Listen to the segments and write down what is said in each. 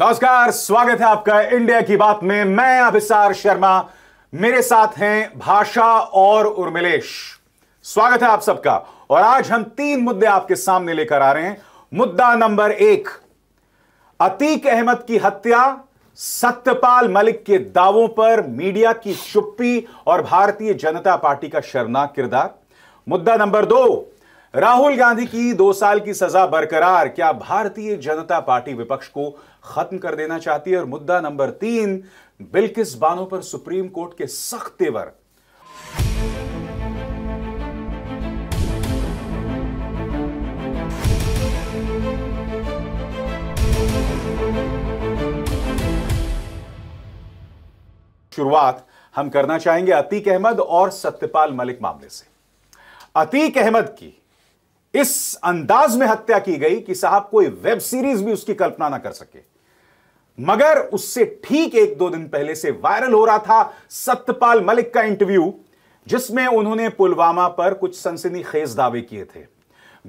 नमस्कार स्वागत है आपका इंडिया की बात में मैं अभिसार शर्मा मेरे साथ हैं भाषा और उर्मिलेश स्वागत है आप सबका और आज हम तीन मुद्दे आपके सामने लेकर आ रहे हैं मुद्दा नंबर एक अतीक अहमद की हत्या सत्यपाल मलिक के दावों पर मीडिया की चुप्पी और भारतीय जनता पार्टी का शर्मनाक किरदार मुद्दा नंबर दो राहुल गांधी की दो साल की सजा बरकरार क्या भारतीय जनता पार्टी विपक्ष को खत्म कर देना चाहती है और मुद्दा नंबर तीन बिल्किस बानो पर सुप्रीम कोर्ट के सख्त तेवर शुरुआत हम करना चाहेंगे अतीक अहमद और सत्यपाल मलिक मामले से अतीक अहमद की इस अंदाज में हत्या की गई कि साहब कोई वेब सीरीज भी उसकी कल्पना ना कर सके मगर उससे ठीक एक दो दिन पहले से वायरल हो रहा था सत्यपाल मलिक का इंटरव्यू जिसमें उन्होंने पुलवामा पर कुछ सनसनी खेज दावे किए थे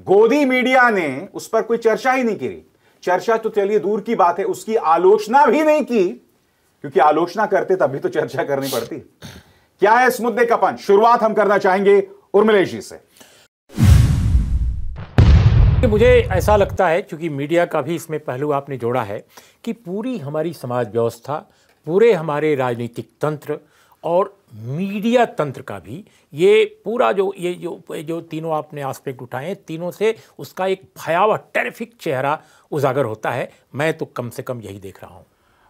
गोदी मीडिया ने उस पर कोई चर्चा ही नहीं की चर्चा तो चलिए दूर की बात है उसकी आलोचना भी नहीं की क्योंकि आलोचना करते तभी तो चर्चा करनी पड़ती क्या है इस मुद्दे का पंच शुरुआत हम करना चाहेंगे उर्मिलेश जी से कि मुझे ऐसा लगता है क्योंकि मीडिया का भी इसमें पहलू आपने जोड़ा है कि पूरी हमारी समाज व्यवस्था पूरे हमारे राजनीतिक तंत्र और मीडिया तंत्र का भी ये पूरा जो ये जो जो तीनों आपने आस्पेक्ट उठाए हैं तीनों से उसका एक भयावह टेरिफिक चेहरा उजागर होता है मैं तो कम से कम यही देख रहा हूँ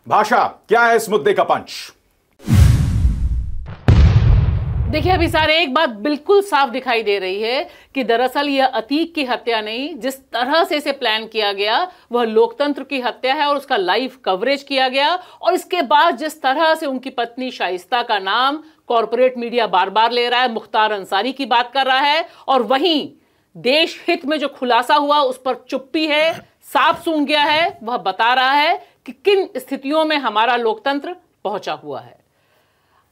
भाषा क्या है इस मुद्दे का पंच देखिए अभी सारे एक बात बिल्कुल साफ दिखाई दे रही है कि दरअसल यह अतीक की हत्या नहीं जिस तरह से इसे प्लान किया गया वह लोकतंत्र की हत्या है और उसका लाइव कवरेज किया गया और इसके बाद जिस तरह से उनकी पत्नी शाइस्ता का नाम कॉरपोरेट मीडिया बार बार ले रहा है मुख्तार अंसारी की बात कर रहा है और वहीं देश हित में जो खुलासा हुआ उस पर चुप्पी है साफ सूंघ गया है वह बता रहा है कि किन स्थितियों में हमारा लोकतंत्र पहुंचा हुआ है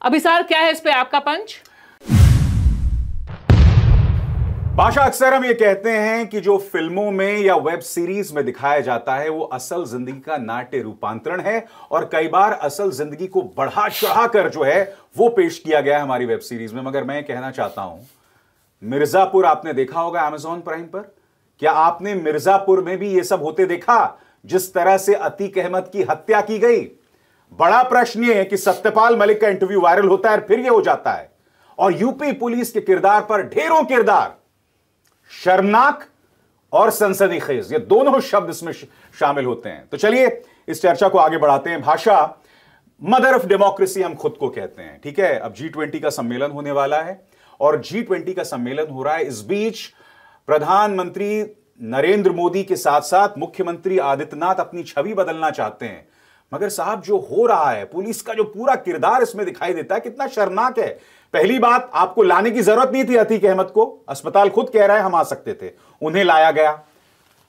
अभिसार क्या है इस पे आपका पंच भाषा अक्सर हम ये कहते हैं कि जो फिल्मों में या वेब सीरीज में दिखाया जाता है वो असल जिंदगी का नाट्य रूपांतरण है और कई बार असल जिंदगी को बढ़ा चढ़ा कर जो है वो पेश किया गया है हमारी वेब सीरीज में मगर मैं कहना चाहता हूं मिर्जापुर आपने देखा होगा एमेजॉन प्राइम पर क्या आपने मिर्जापुर में भी ये सब होते देखा जिस तरह से अतीक अहमद की हत्या की गई बड़ा प्रश्न यह है कि सत्यपाल मलिक का इंटरव्यू वायरल होता है फिर यह हो जाता है और यूपी पुलिस के किरदार पर ढेरों किरदार शर्मनाक और सनसनी खेज ये दोनों शब्द इसमें शामिल होते हैं तो चलिए इस चर्चा को आगे बढ़ाते हैं भाषा मदर ऑफ डेमोक्रेसी हम खुद को कहते हैं ठीक है अब जी ट्वेंटी का सम्मेलन होने वाला है और जी ट्वेंटी का सम्मेलन हो रहा है इस बीच प्रधानमंत्री नरेंद्र मोदी के साथ साथ मुख्यमंत्री आदित्यनाथ अपनी छवि बदलना चाहते हैं मगर साहब जो हो रहा है पुलिस का जो पूरा किरदार इसमें दिखाई देता है कितना शर्मनाक है पहली बात आपको लाने की जरूरत नहीं थी अतीक अहमद को अस्पताल खुद कह रहा है हम आ सकते थे उन्हें लाया गया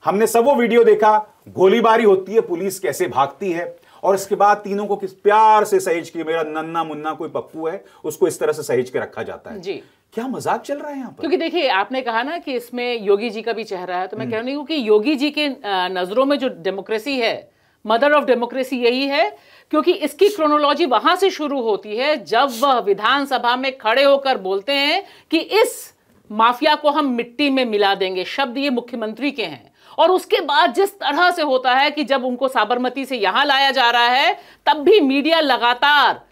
हमने सब वो वीडियो देखा गोलीबारी होती है पुलिस कैसे भागती है और इसके बाद तीनों को किस प्यार से सहेज के मेरा नन्ना मुन्ना कोई पप्पू है उसको इस तरह से सहेज के रखा जाता है जी क्या मजाक चल रहा है यहाँ पर क्योंकि देखिए आपने कहा ना कि इसमें योगी जी का भी चेहरा है तो मैं हम्म। कह रही हूँ कि योगी जी के नजरों में जो डेमोक्रेसी है मदर ऑफ डेमोक्रेसी यही है क्योंकि इसकी क्रोनोलॉजी वहां से शुरू होती है जब वह विधानसभा में खड़े होकर बोलते हैं कि इस माफिया को हम मिट्टी में मिला देंगे शब्द ये मुख्यमंत्री के हैं और उसके बाद जिस तरह से होता है कि जब उनको साबरमती से यहां लाया जा रहा है तब भी मीडिया लगातार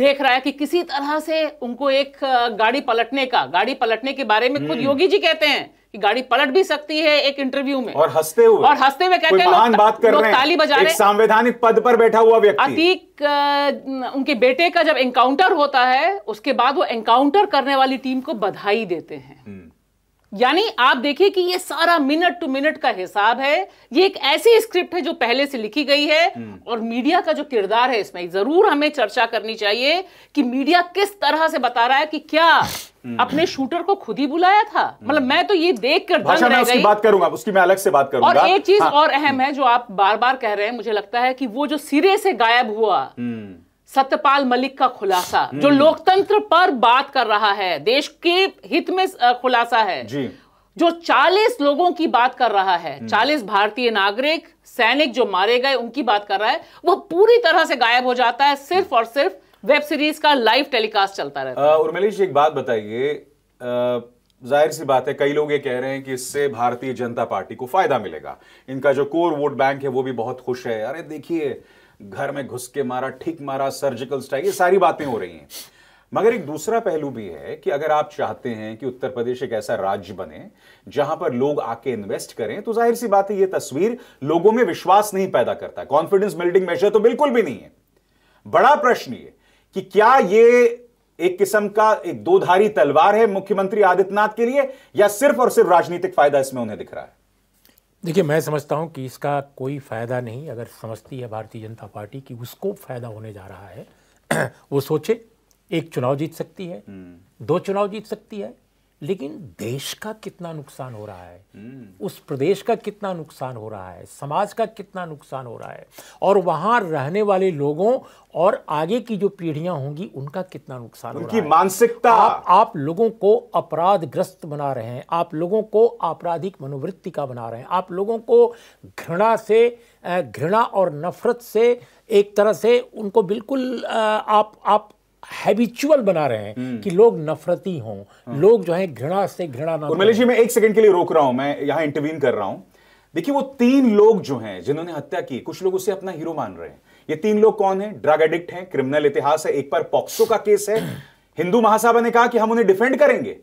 देख रहा है कि किसी तरह से उनको एक गाड़ी पलटने का गाड़ी पलटने के बारे में खुद हम्म। योगी जी कहते हैं कि गाड़ी पलट भी सकती है एक इंटरव्यू में और हंसते हुए और हंसते हुए कहते हैं बात कर रहे हैं ताली बजा रहे संवैधानिक पद पर बैठा हुआ व्यक्ति अतीक उनके बेटे का जब एनकाउंटर होता है उसके बाद वो एनकाउंटर करने वाली टीम को बधाई देते हैं हम्म। यानी आप देखिए कि ये सारा मिनट टू मिनट का हिसाब है ये एक ऐसी स्क्रिप्ट है जो पहले से लिखी गई है हम्म। और मीडिया का जो किरदार है इसमें जरूर हमें चर्चा करनी चाहिए कि मीडिया किस तरह से बता रहा है कि क्या हम्म। अपने शूटर को खुद ही बुलाया था मतलब मैं तो ये देख कर दंग रह उसकी बात करूंगा उसकी मैं अलग से बात करूंगा और एक चीज हाँ। और अहम है जो आप बार बार कह रहे हैं मुझे लगता है कि वो जो सिरे से गायब हुआ हम्म। सत्यपाल मलिक का खुलासा जो हम्म। लोकतंत्र पर बात कर रहा है देश के हित में खुलासा है जी जो 40 लोगों की बात कर रहा है 40 भारतीय नागरिक सैनिक जो मारे गए उनकी बात कर रहा है वो पूरी तरह से गायब हो जाता है सिर्फ और सिर्फ वेब सीरीज का लाइव टेलीकास्ट चलता रहता है उर्मिलेश एक बात बताइए जाहिर सी बात है कई लोग ये कह रहे हैं कि इससे भारतीय जनता पार्टी को फायदा मिलेगा इनका जो कोर वोट बैंक है वो भी बहुत खुश है अरे देखिए घर में घुस के मारा ठीक मारा सर्जिकल स्ट्राइक ये सारी बातें हो रही हैं मगर एक दूसरा पहलू भी है कि अगर आप चाहते हैं कि उत्तर प्रदेश एक ऐसा राज्य बने जहां पर लोग आके इन्वेस्ट करें तो जाहिर सी बात है ये तस्वीर लोगों में विश्वास नहीं पैदा करता कॉन्फिडेंस बिल्डिंग मेजर तो बिल्कुल भी नहीं है बड़ा प्रश्न ये कि क्या ये एक किस्म का एक दोधारी तलवार है मुख्यमंत्री आदित्यनाथ के लिए या सिर्फ और सिर्फ राजनीतिक फायदा इसमें उन्हें दिख रहा है देखिए मैं समझता हूं कि इसका कोई फायदा नहीं अगर समझती है भारतीय जनता पार्टी कि उसको फायदा होने जा रहा है वो सोचे एक चुनाव जीत सकती है हम्म। दो चुनाव जीत सकती है लेकिन देश का कितना नुकसान हो रहा है हम्म। उस प्रदेश का कितना नुकसान हो रहा है समाज का कितना नुकसान हो रहा है और वहां रहने वाले लोगों और आगे की जो पीढ़ियां होंगी उनका कितना नुकसान उनकी हो रहा है मानसिकता आप, आप लोगों को अपराधग्रस्त बना रहे हैं आप लोगों को आपराधिक मनोवृत्ति का बना रहे हैं आप लोगों को घृणा से घृणा और नफरत से एक तरह से उनको बिल्कुल आप आप हैबिचुअल बना रहे हैं हम्म। कि लोग नफरती हों हाँ। लोग जो है घृणा से घृणा ना उर्मिला जी मैं एक सेकंड के लिए रोक रहा हूं मैं यहां इंटरवीन कर रहा हूं देखिए वो तीन लोग जो हैं जिन्होंने हत्या की कुछ लोग उसे अपना हीरो मान रहे हैं ये तीन लोग कौन है ड्रग एडिक्ट हैं क्रिमिनल इतिहास है एक बार पॉक्सो का केस है हिंदू महासभा ने कहा कि हम उन्हें डिफेंड करेंगे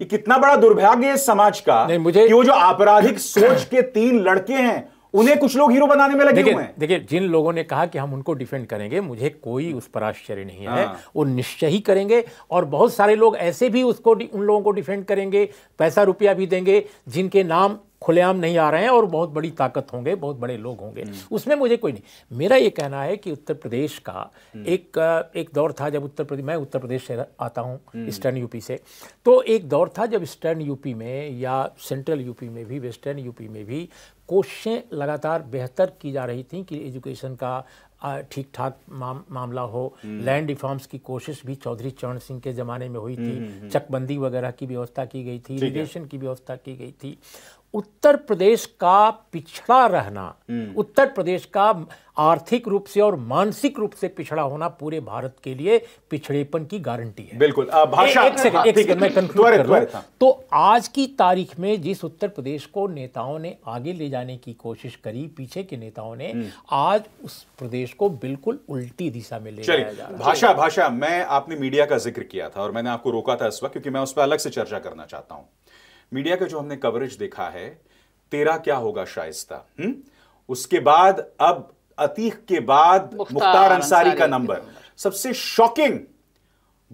ये कितना बड़ा दुर्भाग्य है समाज का नहीं, मुझे कि वो जो आपराधिक सोच के तीन लड़के हैं उन्हें कुछ लोग हीरो बनाने में लगे हुए हैं देखिए जिन लोगों ने कहा कि हम उनको डिफेंड करेंगे मुझे कोई उस पर आश्चर्य नहीं है हाँ। वो निश्चय ही करेंगे और बहुत सारे लोग ऐसे भी उसको उन लोगों को डिफेंड करेंगे पैसा रुपया भी देंगे जिनके नाम खुलेआम नहीं आ रहे हैं और बहुत बड़ी ताकत होंगे बहुत बड़े लोग होंगे हम्म। उसमें मुझे कोई नहीं मेरा ये कहना है कि उत्तर प्रदेश का हम्म। एक एक दौर था जब उत्तर प्रदेश मैं उत्तर प्रदेश से आता हूँ हम्म। ईस्टर्न यूपी से तो एक दौर था जब ईस्टर्न यूपी में या सेंट्रल यूपी में भी वेस्टर्न यूपी में भी कोशिशें लगातार बेहतर की जा रही थी कि एजुकेशन का ठीक ठाक माम, मामला हो लैंड रिफॉर्म्स की कोशिश भी चौधरी चरण सिंह के ज़माने में हुई थी चकबंदी वगैरह की व्यवस्था की गई थी इरीगेशन की व्यवस्था की गई थी उत्तर प्रदेश का पिछड़ा रहना हम्म। उत्तर प्रदेश का आर्थिक रूप से और मानसिक रूप से पिछड़ा होना पूरे भारत के लिए पिछड़ेपन की गारंटी है बिल्कुल भाषा एक सेकंड हाँ, एक सेकंड मैं कंक्लूड कर हाँ। तो आज की तारीख में जिस उत्तर प्रदेश को नेताओं ने आगे ले जाने की कोशिश करी पीछे के नेताओं ने हम्म। आज उस प्रदेश को बिल्कुल उल्टी दिशा में ले जाया जा रहा भाषा भाषा मैं आपने मीडिया का जिक्र किया था और मैंने आपको रोका था इस वक्त क्योंकि मैं उस पर अलग से चर्चा करना चाहता हूँ मीडिया का जो हमने कवरेज देखा है तेरा क्या होगा शायस्ता हुँ? हम्म? उसके बाद अब अतीक के बाद मुख्तार, अंसारी का नंबर सबसे शॉकिंग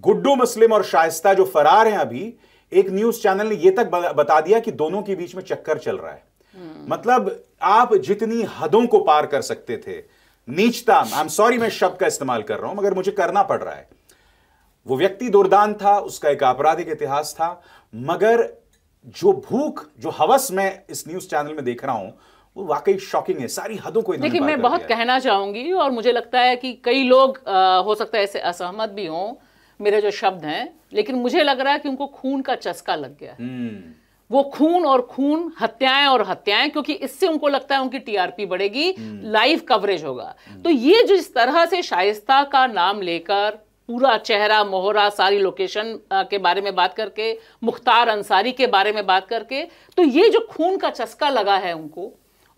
गुड्डू मुस्लिम और शायस्ता जो फरार हैं अभी एक न्यूज चैनल ने यह तक बता दिया कि दोनों के बीच में चक्कर चल रहा है हम्म। मतलब आप जितनी हदों को पार कर सकते थे नीचता आई एम सॉरी मैं शब्द का इस्तेमाल कर रहा हूं मगर मुझे करना पड़ रहा है वो व्यक्ति दुर्दान था उसका एक आपराधिक इतिहास था मगर जो भूख जो हवस मैं इस न्यूज चैनल में देख रहा हूं वो वाकई शॉकिंग है सारी हदों को देखिए मैं बहुत कहना चाहूंगी और मुझे लगता है कि कई लोग आ, हो सकता है ऐसे असहमत भी हों मेरे जो शब्द हैं लेकिन मुझे लग रहा है कि उनको खून का चस्का लग गया है हम्म। वो खून और खून हत्याएं और हत्याएं क्योंकि इससे उनको लगता है उनकी टीआरपी बढ़ेगी लाइव हम्म। कवरेज होगा तो ये जिस तरह से शाइस्ता का नाम लेकर पूरा चेहरा मोहरा सारी लोकेशन के बारे में बात करके मुख्तार अंसारी के बारे में बात करके तो ये जो खून का चस्का लगा है उनको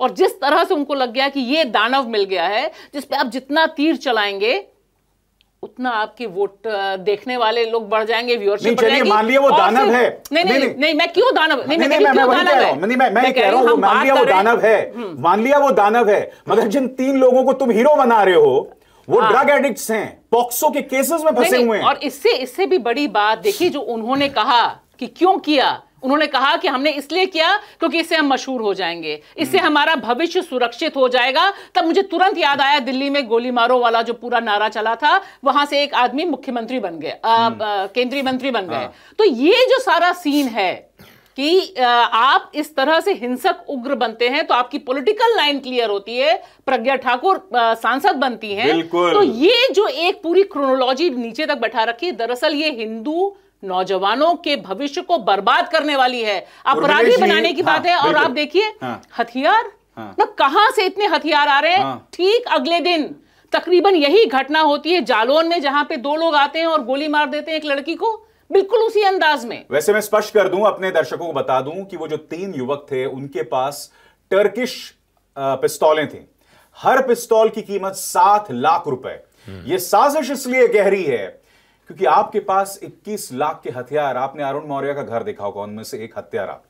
और जिस तरह से उनको लग गया कि ये दानव मिल गया है जिस पे आप जितना तीर चलाएंगे उतना आपके वोट देखने वाले लोग बढ़ जाएंगे व्यूअरशिप बढ़ जाएगी मान लिया वो दानव है नहीं नहीं नहीं मैं क्यों दानव नहीं नहीं मैं क्यों दानव रहा हूं नहीं मैं मैं कह रहा हूं मान लिया वो दानव है मान लिया वो दानव है हम्म। मगर जिन तीन लोगों को तुम हीरो बना रहे हो वो ड्रग हाँ। एडिक्ट्स हैं पॉक्सो के केसेस में फंसे हुए हैं और इससे इससे भी बड़ी बात देखिए जो उन्होंने कहा कि क्यों किया उन्होंने कहा कि हमने इसलिए किया क्योंकि इससे हम मशहूर हो जाएंगे इससे हम्म। हमारा भविष्य सुरक्षित हो जाएगा तब मुझे तुरंत याद आया दिल्ली में गोली मारो वाला जो पूरा नारा चला था वहां से एक आदमी मुख्यमंत्री बन गए हम्म। केंद्रीय मंत्री बन गए हाँ। तो ये जो सारा सीन है कि आप इस तरह से हिंसक उग्र बनते हैं तो आपकी पॉलिटिकल लाइन क्लियर होती है प्रज्ञा ठाकुर सांसद बनती हैं तो ये जो एक पूरी क्रोनोलॉजी नीचे तक बैठा रखी है दरअसल ये हिंदू नौजवानों के भविष्य को बर्बाद करने वाली है अपराधी बनाने की हाँ, बात है हाँ, और आप देखिए हाँ, हथियार हाँ, ना मतलब कहां से इतने हथियार आ रहे हैं हाँ। ठीक अगले दिन तकरीबन यही घटना होती है जालौन में जहां पे दो लोग आते हैं और गोली मार देते हैं एक लड़की को बिल्कुल उसी अंदाज में वैसे मैं स्पष्ट कर दूं अपने दर्शकों को बता दूं कि वो जो तीन युवक थे उनके पास टर्किश पिस्तौलें थी हर पिस्तौल की कीमत सात लाख रुपए हम्म। ये साजिश इसलिए गहरी है क्योंकि आपके पास 21 लाख के हथियार आपने अरुण मौर्य का घर देखा होगा उनमें से एक हथियार आप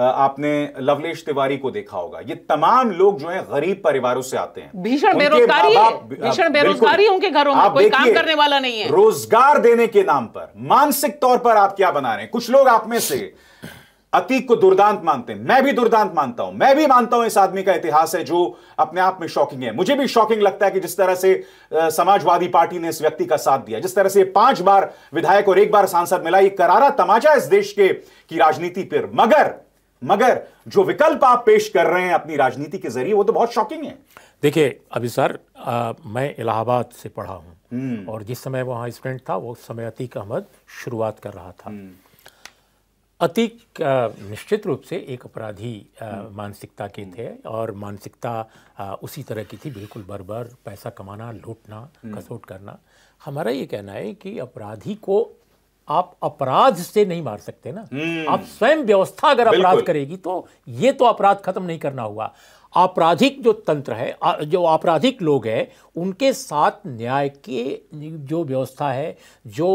आपने लवलेश तिवारी को देखा होगा ये तमाम लोग जो हैं गरीब परिवारों से आते हैं भीषण बेरोजगारी भीषण बेरोजगारी उनके घरों में कोई काम करने वाला नहीं है रोजगार देने के नाम पर मानसिक तौर पर आप क्या बना रहे हैं कुछ लोग आप में से अतीक को दुर्दांत मानते हैं मैं भी दुर्दांत मानता हूं मैं भी मानता हूं इस आदमी का इतिहास है जो अपने आप में शॉकिंग है मुझे भी शॉकिंग लगता है कि जिस तरह से समाजवादी पार्टी ने इस व्यक्ति का साथ दिया जिस तरह से पांच बार विधायक और एक बार सांसद मिला ये करारा तमाचा इस देश के की राजनीति पर मगर मगर जो विकल्प आप पेश कर रहे हैं अपनी राजनीति के जरिए वो तो बहुत शॉकिंग है देखिए अभी सर आ, मैं इलाहाबाद से पढ़ा हूँ हम्म। और जिस समय वहाँ स्टूडेंट था वो समय अतीक अहमद शुरुआत कर रहा था हम्म। अतीक निश्चित रूप से एक अपराधी हम्म। मानसिकता के थे और मानसिकता उसी तरह की थी बिल्कुल बरबर पैसा कमाना लूटना कसोट करना हमारा ये कहना है कि अपराधी को आप अपराध से नहीं मार सकते ना हम्म। आप स्वयं व्यवस्था अगर अपराध करेगी तो ये तो अपराध खत्म नहीं करना हुआ आपराधिक जो तंत्र है जो आपराधिक लोग हैं उनके साथ न्याय की जो व्यवस्था है जो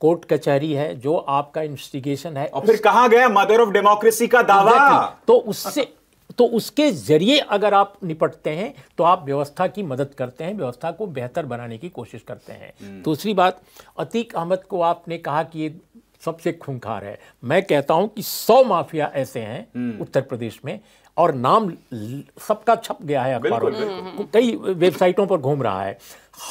कोर्ट कचहरी है जो आपका इन्वेस्टिगेशन है और फिर कहा गया मदर ऑफ डेमोक्रेसी का दावा तो उससे तो उसके ज़रिए अगर आप निपटते हैं तो आप व्यवस्था की मदद करते हैं व्यवस्था को बेहतर बनाने की कोशिश करते हैं हम्म। दूसरी बात अतीक अहमद को आपने कहा कि ये सबसे खूंखार है मैं कहता हूं कि सौ माफिया ऐसे हैं हम्म। उत्तर प्रदेश में और नाम सबका छप गया है अखबारों में कई वेबसाइटों पर घूम रहा है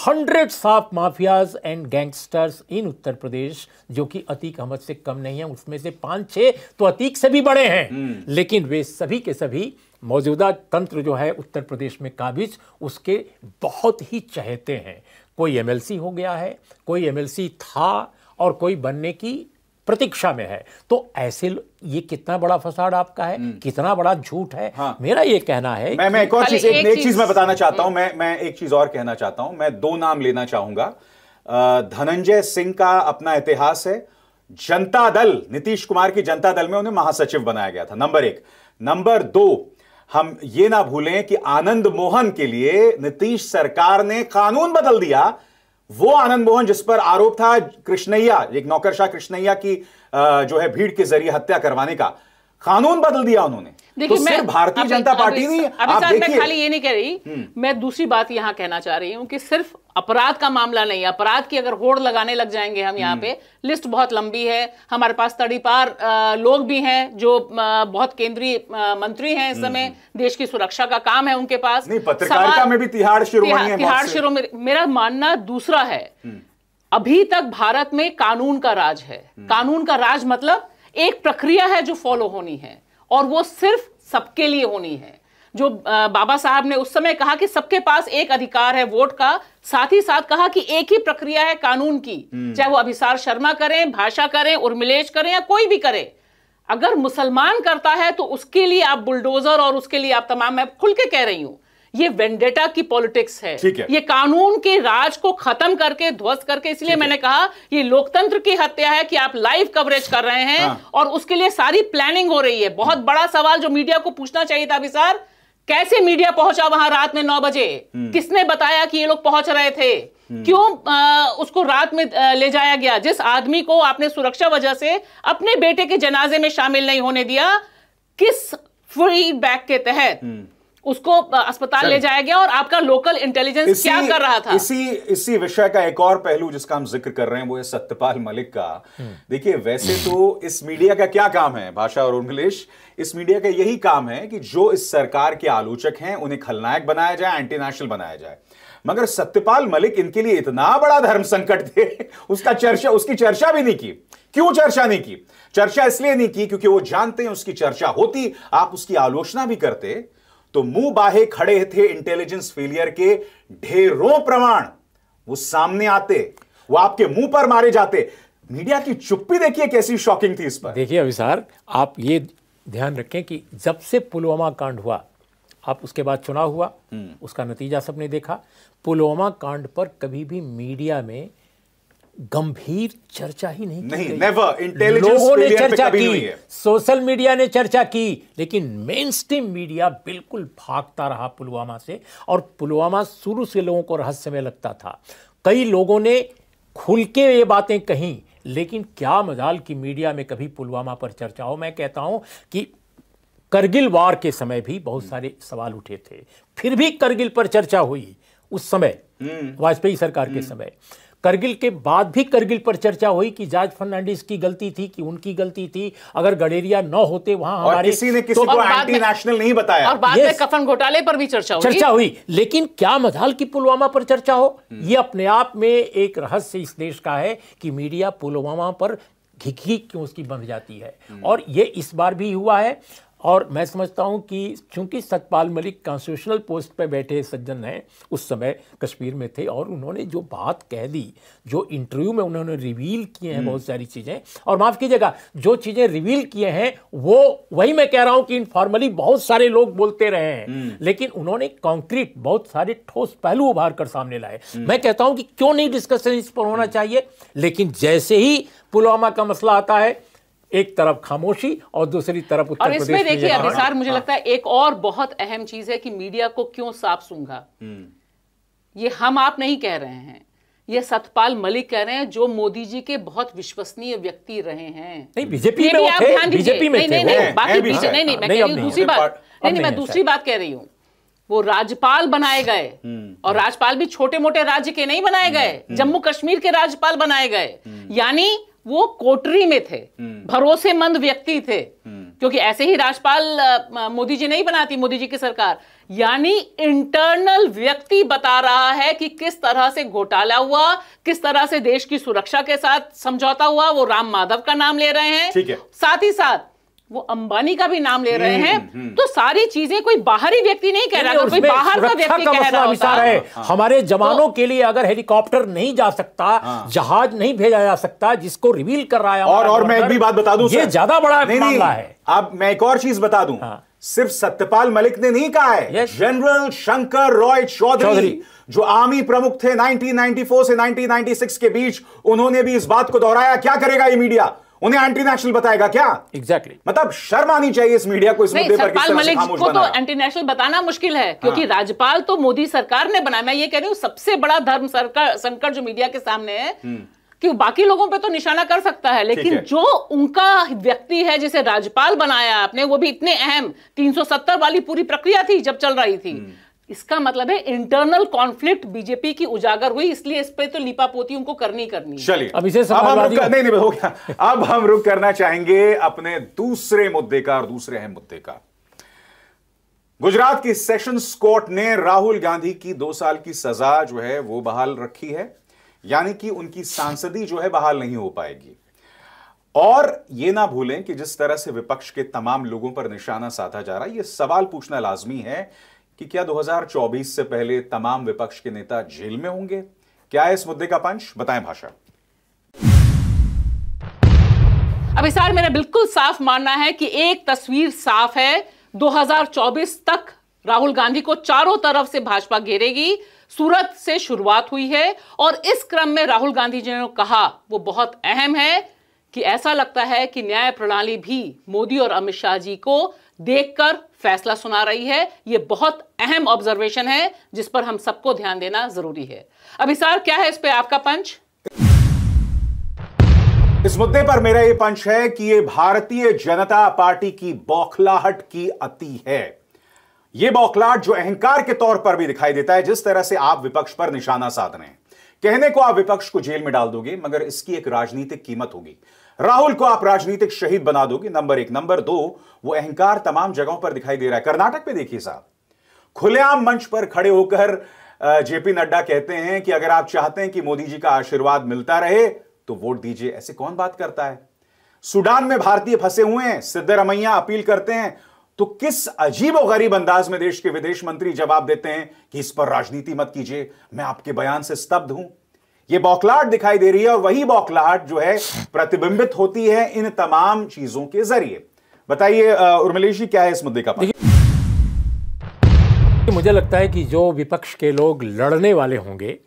hundreds of mafias and gangsters in Uttar Pradesh जो कि अतीक अहमद से कम नहीं है उसमें से पांच छह तो अतीक से भी बड़े हैं हम्म। लेकिन वे सभी के सभी मौजूदा तंत्र जो है उत्तर प्रदेश में काबिज उसके बहुत ही चहेते हैं कोई एमएलसी हो गया है कोई एमएलसी था और कोई बनने की प्रतीक्षा में है तो ऐसे ये कितना बड़ा फसाड आपका है हम्म। कितना बड़ा झूठ है हाँ। मेरा ये कहना है मैं मैं एक और चीज एक, एक चीज मैं बताना चाहता हूं हम्म। मैं मैं एक चीज और कहना चाहता हूं मैं दो नाम लेना चाहूंगा धनंजय सिंह का अपना इतिहास है जनता दल नीतीश कुमार की जनता दल में उन्हें महासचिव बनाया गया था नंबर एक नंबर दो हम ये ना भूलें कि आनंद मोहन के लिए नीतीश सरकार ने कानून बदल दिया वो आनंद मोहन जिस पर आरोप था कृष्णैया एक नौकरशाह कृष्णैया की जो है भीड़ के जरिए हत्या करवाने का कानून बदल दिया उन्होंने देखिए तो मैं भारतीय जनता पार्टी नहीं अभी आप मैं खाली ये नहीं कह रही हम्म। मैं दूसरी बात यहाँ कहना चाह रही हूँ कि सिर्फ अपराध का मामला नहीं अपराध की अगर होड़ लगाने लग जाएंगे हम यहाँ हम्म। पे लिस्ट बहुत लंबी है हमारे पास तड़ीपार लोग भी हैं जो बहुत केंद्रीय मंत्री हैं इस हम्म। समय देश की सुरक्षा का काम है उनके पास तिहाड़ पत्रकारिता में भी तिहाड़ शिरोमणि तिहाड़ मेरा मानना दूसरा है अभी तक भारत में कानून का राज है कानून का राज मतलब एक प्रक्रिया है जो फॉलो होनी है और वो सिर्फ सबके लिए होनी है जो बाबा साहब ने उस समय कहा कि सबके पास एक अधिकार है वोट का साथ ही साथ कहा कि एक ही प्रक्रिया है कानून की हम्म। चाहे वो अभिसार शर्मा करें भाषा करें उर्मिलेश करें या कोई भी करे अगर मुसलमान करता है तो उसके लिए आप बुलडोजर और उसके लिए आप तमाम मैं खुल के कह रही हूं ये वेंडेटा की पॉलिटिक्स है ये कानून के राज को खत्म करके ध्वस्त करके इसलिए मैंने कहा ये लोकतंत्र की हत्या है कि आप लाइव कवरेज कर रहे हैं हाँ। और उसके लिए सारी प्लानिंग हो रही है बहुत हम्म। बड़ा सवाल जो मीडिया को पूछना चाहिए था सर कैसे मीडिया पहुंचा वहां रात में नौ बजे हम्म। किसने बताया कि ये लोग पहुंच रहे थे हम्म। क्यों आ, उसको रात में ले जाया गया जिस आदमी को आपने सुरक्षा वजह से अपने बेटे के जनाजे में शामिल नहीं होने दिया किस फीडबैक के तहत उसको अस्पताल ले जाया गया और आपका लोकल इंटेलिजेंस क्या कर रहा था इसी इसी विषय का एक और पहलू जिसका हम जिक्र कर रहे हैं वो है सत्यपाल मलिक का हम्म। देखिए वैसे तो इस मीडिया का क्या काम है भाषा और उन्मिलेश इस मीडिया का यही काम है कि जो इस सरकार के आलोचक हैं उन्हें खलनायक बनाया जाए एंटी नेशनल बनाया जाए मगर सत्यपाल मलिक इनके लिए इतना बड़ा धर्म संकट थे उसका चर्चा उसकी चर्चा भी नहीं की क्यों चर्चा नहीं की चर्चा इसलिए नहीं की क्योंकि वो जानते हैं उसकी चर्चा होती आप उसकी आलोचना भी करते तो मुंह बाहे खड़े थे इंटेलिजेंस फेलियर के ढेरों प्रमाण वो सामने आते वो आपके मुंह पर मारे जाते मीडिया की चुप्पी देखिए कैसी शॉकिंग थी इस पर देखिए अभिसार आप ये ध्यान रखें कि जब से पुलवामा कांड हुआ आप उसके बाद चुनाव हुआ हम्म। उसका नतीजा सबने देखा पुलवामा कांड पर कभी भी मीडिया में गंभीर चर्चा ही नहीं नहीं नेवर इंटेलिजेंस लोगों ने चर्चा की सोशल मीडिया ने चर्चा की लेकिन मेन स्ट्रीम मीडिया बिल्कुल भागता रहा पुलवामा से और पुलवामा शुरू से लोगों को रहस्य में लगता था कई लोगों ने खुल के ये बातें कही लेकिन क्या मजाल की मीडिया में कभी पुलवामा पर चर्चा हो मैं कहता हूं कि करगिल वार के समय भी बहुत सारे सवाल उठे थे फिर भी करगिल पर चर्चा हुई उस समय हम्म। वाजपेयी सरकार के हम्म। समय करगिल के बाद भी करगिल पर चर्चा हुई कि जॉर्ज फर्नांडिस की गलती थी कि उनकी गलती थी अगर गडेरिया न होते वहां हमारे किसी ने तो किसी तो को एंटी नेशनल नहीं बताया और बाद में कफन घोटाले पर भी चर्चा हुई चर्चा हुई लेकिन क्या मधाल की पुलवामा पर चर्चा हो हम्म। यह अपने आप में एक रहस्य इस देश का है कि मीडिया पुलवामा पर घिघी क्यों उसकी बंध जाती है हम्म। और ये इस बार भी हुआ है और मैं समझता हूं कि चूंकि सतपाल मलिक कॉन्स्टिट्यूशनल पोस्ट पर बैठे सज्जन हैं उस समय कश्मीर में थे और उन्होंने जो बात कह दी जो इंटरव्यू में उन्होंने रिवील किए हैं हम्म। बहुत सारी चीज़ें और माफ़ कीजिएगा जो चीज़ें रिवील किए हैं वो वही मैं कह रहा हूँ कि इनफॉर्मली बहुत सारे लोग बोलते रहे हैं हम्म। लेकिन उन्होंने कॉन्क्रीट बहुत सारे ठोस पहलू उभार कर सामने लाए हम्म। मैं कहता हूँ कि क्यों नहीं डिस्कशन इस पर होना चाहिए लेकिन जैसे ही पुलवामा का मसला आता है एक तरफ खामोशी और दूसरी तरफ उत्तर और इसमें देखिए अभिसार मुझे हाँ। लगता है एक और बहुत अहम चीज है कि मीडिया को क्यों साफ सूंघा हम्म। ये हम आप नहीं कह रहे हैं ये सतपाल मलिक कह रहे हैं जो मोदी जी के बहुत विश्वसनीय व्यक्ति रहे हैं नहीं बीजेपी में आप ध्यान दीजिए नहीं नहीं नहीं बाकी हाँ। नहीं नहीं मैं हाँ, कह रही हूँ दूसरी बात नहीं नहीं मैं दूसरी अच्छा। बात कह रही हूँ वो राज्यपाल बनाए गए हम्म। और राज्यपाल भी छोटे मोटे राज्य के नहीं बनाए गए हम्म। जम्मू कश्मीर के राज्यपाल बनाए गए यानी वो कोटरी में थे हम्म। भरोसेमंद व्यक्ति थे हम्म। क्योंकि ऐसे ही राजपाल मोदी जी नहीं बनाती मोदी जी की सरकार यानी इंटरनल व्यक्ति बता रहा है कि किस तरह से घोटाला हुआ किस तरह से देश की सुरक्षा के साथ समझौता हुआ वो राम माधव का नाम ले रहे हैं ठीक है साथ ही साथ वो अंबानी का भी नाम ले रहे हम्म, हैं हम्म। तो सारी चीजें कोई बाहरी व्यक्ति नहीं कह रहा कोई बाहर का व्यक्ति कह रहा होता है हाँ, हमारे तो जवानों तो, के लिए अगर हेलीकॉप्टर नहीं जा सकता हाँ, जहाज नहीं भेजा जा सकता जिसको रिवील कर रहा है और और मैं एक भी बात बता दूं ये ज्यादा बड़ा मामला है अब मैं एक और चीज बता दूं हाँ। सिर्फ सत्यपाल मलिक ने नहीं कहा है जनरल शंकर रॉय चौधरी जो आर्मी प्रमुख थे 1994 से 1996 के बीच उन्होंने भी इस बात को दोहराया क्या करेगा ये मीडिया उन्हें एंटी नेशनल बताएगा क्या एग्जैक्टली exactly. मतलब शर्म आनी चाहिए इस मीडिया को इस मुद्दे पर किस मलिक को तो एंटी नेशनल बताना मुश्किल है क्योंकि हाँ। राज्यपाल तो मोदी सरकार ने बनाया मैं ये कह रही हूँ सबसे बड़ा धर्म सरकार संकट जो मीडिया के सामने है हम्म। कि बाकी लोगों पे तो निशाना कर सकता है लेकिन है। जो उनका व्यक्ति है जिसे राज्यपाल बनाया आपने वो भी इतने अहम 370 वाली पूरी प्रक्रिया थी जब चल रही थी हम्म। इसका मतलब है इंटरनल कॉन्फ्लिक्ट बीजेपी की उजागर हुई इसलिए इस पर तो लिपा पोती उनको करनी करनी चलिए अब इसे अब हम रुक नहीं नहीं हो गया अब हम रुक करना चाहेंगे अपने दूसरे मुद्दे का और दूसरे अहम मुद्दे का गुजरात की सेशंस कोर्ट ने राहुल गांधी की दो साल की सजा जो है वो बहाल रखी है यानी कि उनकी सांसदी जो है बहाल नहीं हो पाएगी और ये ना भूलें कि जिस तरह से विपक्ष के तमाम लोगों पर निशाना साधा जा रहा है ये सवाल पूछना लाजमी है कि क्या 2024 से पहले तमाम विपक्ष के नेता जेल में होंगे क्या है इस मुद्दे का पंच बताएं भाषा अब इस मेरा बिल्कुल साफ मानना है कि एक तस्वीर साफ है 2024 तक राहुल गांधी को चारों तरफ से भाजपा घेरेगी सूरत से शुरुआत हुई है और इस क्रम में राहुल गांधी जी ने कहा वो बहुत अहम है कि ऐसा लगता है कि न्याय प्रणाली भी मोदी और अमित शाह जी को देखकर फैसला सुना रही है यह बहुत अहम ऑब्जर्वेशन है जिस पर हम सबको ध्यान देना जरूरी है अभिसार क्या है इस पर आपका पंच इस मुद्दे पर मेरा यह पंच है कि यह भारतीय जनता पार्टी की बौखलाहट की अति है यह बौखलाहट जो अहंकार के तौर पर भी दिखाई देता है जिस तरह से आप विपक्ष पर निशाना साध रहे हैं कहने को आप विपक्ष को जेल में डाल दोगे मगर इसकी एक राजनीतिक कीमत होगी राहुल को आप राजनीतिक शहीद बना दोगे नंबर एक नंबर दो वो अहंकार तमाम जगहों पर दिखाई दे रहा है कर्नाटक में देखिए साहब खुलेआम मंच पर खड़े होकर जेपी नड्डा कहते हैं कि अगर आप चाहते हैं कि मोदी जी का आशीर्वाद मिलता रहे तो वोट दीजिए ऐसे कौन बात करता है सूडान में भारतीय फंसे हुए हैं सिद्धरमैया अपील करते हैं तो किस अजीब और गरीब अंदाज में देश के विदेश मंत्री जवाब देते हैं कि इस पर राजनीति मत कीजिए मैं आपके बयान से स्तब्ध हूं ये बौखलाहट दिखाई दे रही है और वही बौखलाहट जो है प्रतिबिंबित होती है इन तमाम चीजों के जरिए बताइए उर्मिलेशी क्या है इस मुद्दे का मुझे लगता है कि जो विपक्ष के लोग लड़ने वाले होंगे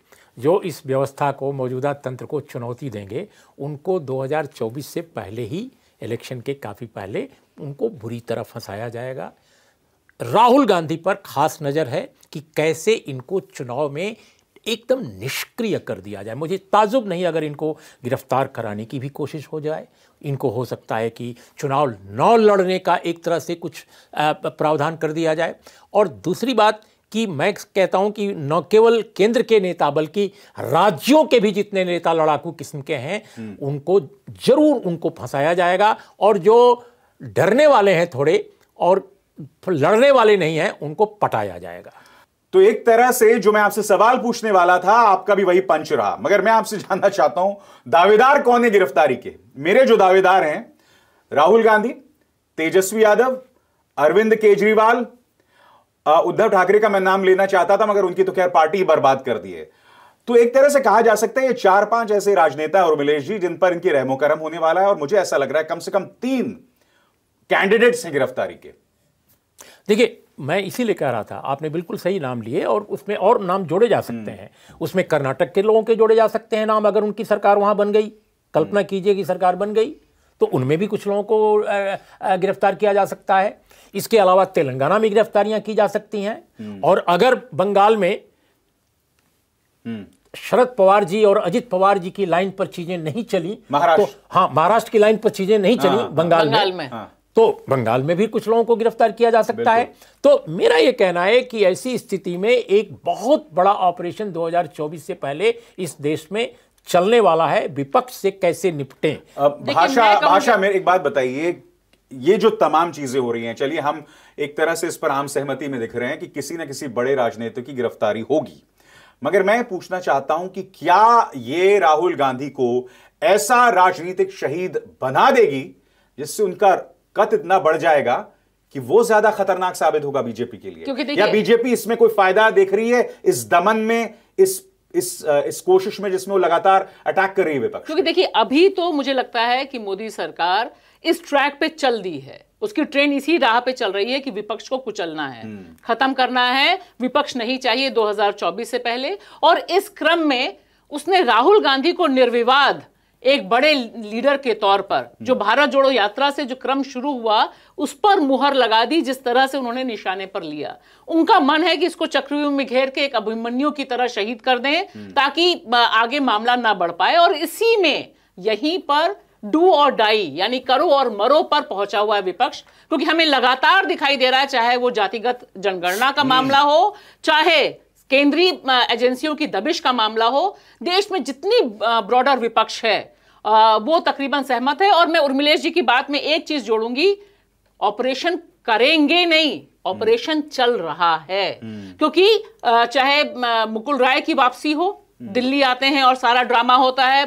जो इस व्यवस्था को मौजूदा तंत्र को चुनौती देंगे उनको 2024 से पहले ही इलेक्शन के काफ़ी पहले उनको बुरी तरह फंसाया जाएगा राहुल गांधी पर खास नज़र है कि कैसे इनको चुनाव में एकदम निष्क्रिय कर दिया जाए मुझे ताजुब नहीं अगर इनको गिरफ्तार कराने की भी कोशिश हो जाए इनको हो सकता है कि चुनाव न लड़ने का एक तरह से कुछ प्रावधान कर दिया जाए और दूसरी बात कि मैं कहता हूं कि न केवल केंद्र के नेता बल्कि राज्यों के भी जितने नेता लड़ाकू किस्म के हैं हम्म। उनको जरूर उनको फंसाया जाएगा और जो डरने वाले हैं थोड़े और लड़ने वाले नहीं हैं उनको पटाया जाएगा तो एक तरह से जो मैं आपसे सवाल पूछने वाला था आपका भी वही पंच रहा मगर मैं आपसे जानना चाहता हूं दावेदार कौन है गिरफ्तारी के मेरे जो दावेदार हैं राहुल गांधी तेजस्वी यादव अरविंद केजरीवाल उद्धव ठाकरे का मैं नाम लेना चाहता था मगर उनकी तो खैर पार्टी बर्बाद कर दी है तो एक तरह से कहा जा सकता है ये चार पांच ऐसे राजनेता और मिलेश जी जिन पर इनकी रहमोकरम होने वाला है और मुझे ऐसा लग रहा है कम से कम तीन कैंडिडेट्स हैं गिरफ्तारी के देखिए मैं इसीलिए कह रहा था आपने बिल्कुल सही नाम लिए और उसमें और नाम जोड़े जा सकते हम्म। हैं उसमें कर्नाटक के लोगों के जोड़े जा सकते हैं नाम अगर उनकी सरकार वहाँ बन गई कल्पना हम्म। कीजिए कि सरकार बन गई तो उनमें भी कुछ लोगों को गिरफ्तार किया जा सकता है इसके अलावा तेलंगाना में गिरफ्तारियां की जा सकती हैं हम्म। और अगर बंगाल में शरद पवार जी और अजित पवार जी की लाइन पर चीजें नहीं चली तो हाँ महाराष्ट्र की लाइन पर चीजें नहीं चली बंगाल, हाँ, हाँ। बंगाल में, में हाँ। तो बंगाल में भी कुछ लोगों को गिरफ्तार किया जा सकता है तो मेरा यह कहना है कि ऐसी स्थिति में एक बहुत बड़ा ऑपरेशन 2024 से पहले इस देश में चलने वाला है विपक्ष से कैसे निपटे भाषा भाषा में एक बात बताइए ये जो तमाम चीजें हो रही हैं चलिए हम एक तरह से इस पर आम सहमति में दिख रहे हैं कि किसी ना किसी बड़े राजनेता की गिरफ्तारी होगी मगर मैं पूछना चाहता हूं कि क्या ये राहुल गांधी को ऐसा राजनीतिक शहीद बना देगी जिससे उनका कत इतना बढ़ जाएगा कि वो ज्यादा खतरनाक साबित होगा बीजेपी के लिए या बीजेपी इसमें कोई फायदा देख रही है इस दमन में इस इस इस कोशिश में जिसमें वो लगातार अटैक कर रही है विपक्ष क्योंकि देखिए अभी तो मुझे लगता है कि मोदी सरकार इस ट्रैक पे चल दी है उसकी ट्रेन इसी राह पे चल रही है कि विपक्ष को कुचलना है हम्म। खत्म करना है विपक्ष नहीं चाहिए 2024 से पहले और इस क्रम में उसने राहुल गांधी को निर्विवाद एक बड़े लीडर के तौर पर जो हम्म। भारत जोड़ो यात्रा से जो क्रम शुरू हुआ उस पर मुहर लगा दी जिस तरह से उन्होंने निशाने पर लिया उनका मन है कि इसको चक्रव्यूह में घेर के एक अभिमन्यु की तरह शहीद कर दें हम्म। ताकि आगे मामला ना बढ़ पाए और इसी में यहीं पर डू और डाई यानी करो और मरो पर पहुंचा हुआ है विपक्ष क्योंकि हमें लगातार दिखाई दे रहा है चाहे वो जातिगत जनगणना का हम्म। मामला हो चाहे केंद्रीय एजेंसियों की दबिश का मामला हो देश में जितनी ब्रॉडर विपक्ष है वो तकरीबन सहमत है और मैं उर्मिलेश जी की बात में एक चीज जोड़ूंगी ऑपरेशन करेंगे नहीं ऑपरेशन हम्म। चल रहा है हम्म। क्योंकि चाहे मुकुल राय की वापसी हो हम्म। दिल्ली आते हैं और सारा ड्रामा होता है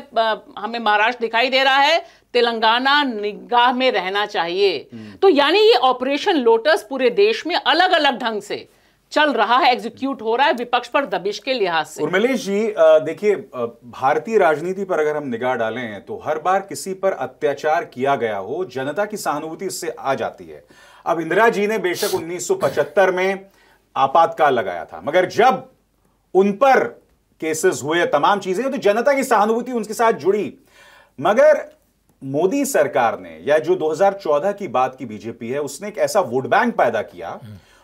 हमें महाराष्ट्र दिखाई दे रहा है तेलंगाना निगाह में रहना चाहिए तो यानी ये ऑपरेशन लोटस पूरे देश में अलग अलग ढंग से चल रहा है एग्जीक्यूट हो रहा है विपक्ष पर दबिश के लिहाज से उर्मिलेश जी देखिए भारतीय राजनीति पर अगर हम निगाह डालें तो हर बार किसी पर अत्याचार किया गया हो जनता की सहानुभूति इससे आ जाती है अब इंदिरा जी ने बेशक 1975 में आपातकाल लगाया था मगर जब उन पर केसेस हुए तमाम चीजें तो जनता की सहानुभूति उनके साथ जुड़ी मगर मोदी सरकार ने या जो 2014 की बात की बीजेपी है उसने एक ऐसा वोट बैंक पैदा किया